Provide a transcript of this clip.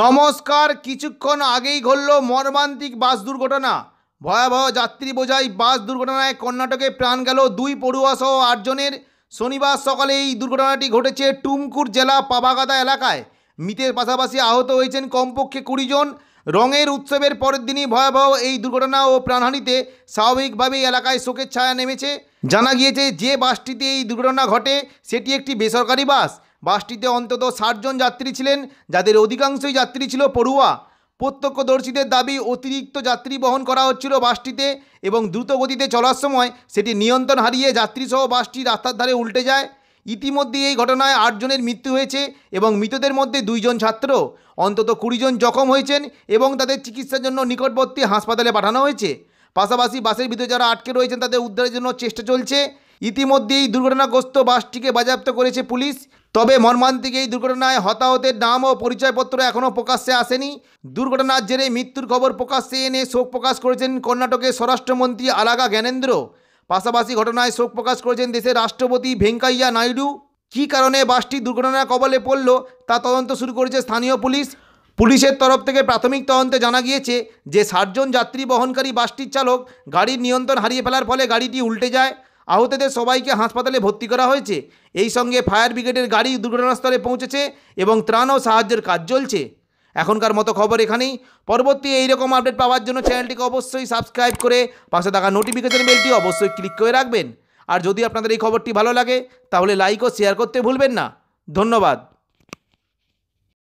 নমস্কার কিছুক্ষণ আগেই ঘটল মর্মান্তিক বাস দুর্ঘটনা ভয়াবহ যাত্রী বোঝাই বাস দুর্ঘটনায় কর্ণাটকে প্রাণ গেল দুই পড়ুয়া সহ আটজনের শনিবার সকালে এই দুর্ঘটনাটি ঘটেছে টুমকুর জেলা পাবাগাদা এলাকায় মৃতের পাশাপাশি আহত হয়েছেন কমপক্ষে কুড়িজন রঙের উৎসবের পরের দিনই ভয়াবহ এই দুর্ঘটনা ও প্রাণহানিতে স্বাভাবিকভাবেই এলাকায় শোকের ছায়া নেমেছে জানা গিয়েছে যে বাসটিতে এই দুর্ঘটনা ঘটে সেটি একটি বেসরকারি বাস বাসটিতে অন্তত ষাটজন যাত্রী ছিলেন যাদের অধিকাংশই যাত্রী ছিল পড়ুয়া প্রত্যক্ষদর্শীদের দাবি অতিরিক্ত যাত্রী বহন করা হচ্ছিল বাসটিতে এবং দ্রুত গতিতে চলার সময় সেটি নিয়ন্ত্রণ হারিয়ে যাত্রীসহ বাসটি রাস্তার ধারে উল্টে যায় ইতিমধ্যে এই ঘটনায় আটজনের মৃত্যু হয়েছে এবং মৃতদের মধ্যে দুইজন ছাত্র অন্তত কুড়িজন জখম হয়েছেন এবং তাদের চিকিৎসার জন্য নিকটবর্তী হাসপাতালে পাঠানো হয়েছে পাশাপাশি বাসের ভিতরে যারা আটকে রয়েছেন তাদের উদ্ধারের জন্য চেষ্টা চলছে ইতিমধ্যেই দুর্ঘটনাগ্রস্ত বাসটিকে বাজেয়াপ্ত করেছে পুলিশ তবে মর্মান্তিক এই দুর্ঘটনায় হতাহতের নাম ও পরিচয়পত্র এখনও প্রকাশ্যে আসেনি দুর্ঘটনার জেরে মৃত্যুর খবর প্রকাশ্যে এনে শোক প্রকাশ করেছেন কর্ণাটকের স্বরাষ্ট্রমন্ত্রী আলাগা জ্ঞানেন্দ্র পাশাপাশি ঘটনায় শোক প্রকাশ করেছেন দেশের রাষ্ট্রপতি ভেঙ্কাইয়া নাইডু কী কারণে বাসটি দুর্ঘটনার কবলে পড়ল তা তদন্ত শুরু করেছে স্থানীয় পুলিশ পুলিশের তরফ থেকে প্রাথমিক তদন্তে জানা গিয়েছে যে ষাটজন যাত্রী বহনকারী বাসটির চালক গাড়ির নিয়ন্ত্রণ হারিয়ে ফেলার ফলে গাড়িটি উল্টে যায় আহতদের সবাইকে হাসপাতালে ভর্তি করা হয়েছে এই সঙ্গে ফায়ার ব্রিগেডের গাড়ি দুর্ঘটনাস্থলে পৌঁছেছে এবং ত্রাণ ও সাহায্যের কাজ চলছে এখনকার মতো খবর এখানেই পরবর্তী এইরকম আপডেট পাওয়ার জন্য চ্যানেলটিকে অবশ্যই সাবস্ক্রাইব করে পাশে থাকা নোটিফিকেশন বেলটি অবশ্যই ক্লিক করে রাখবেন আর যদি আপনাদের এই খবরটি ভালো লাগে তাহলে লাইক ও শেয়ার করতে ভুলবেন না ধন্যবাদ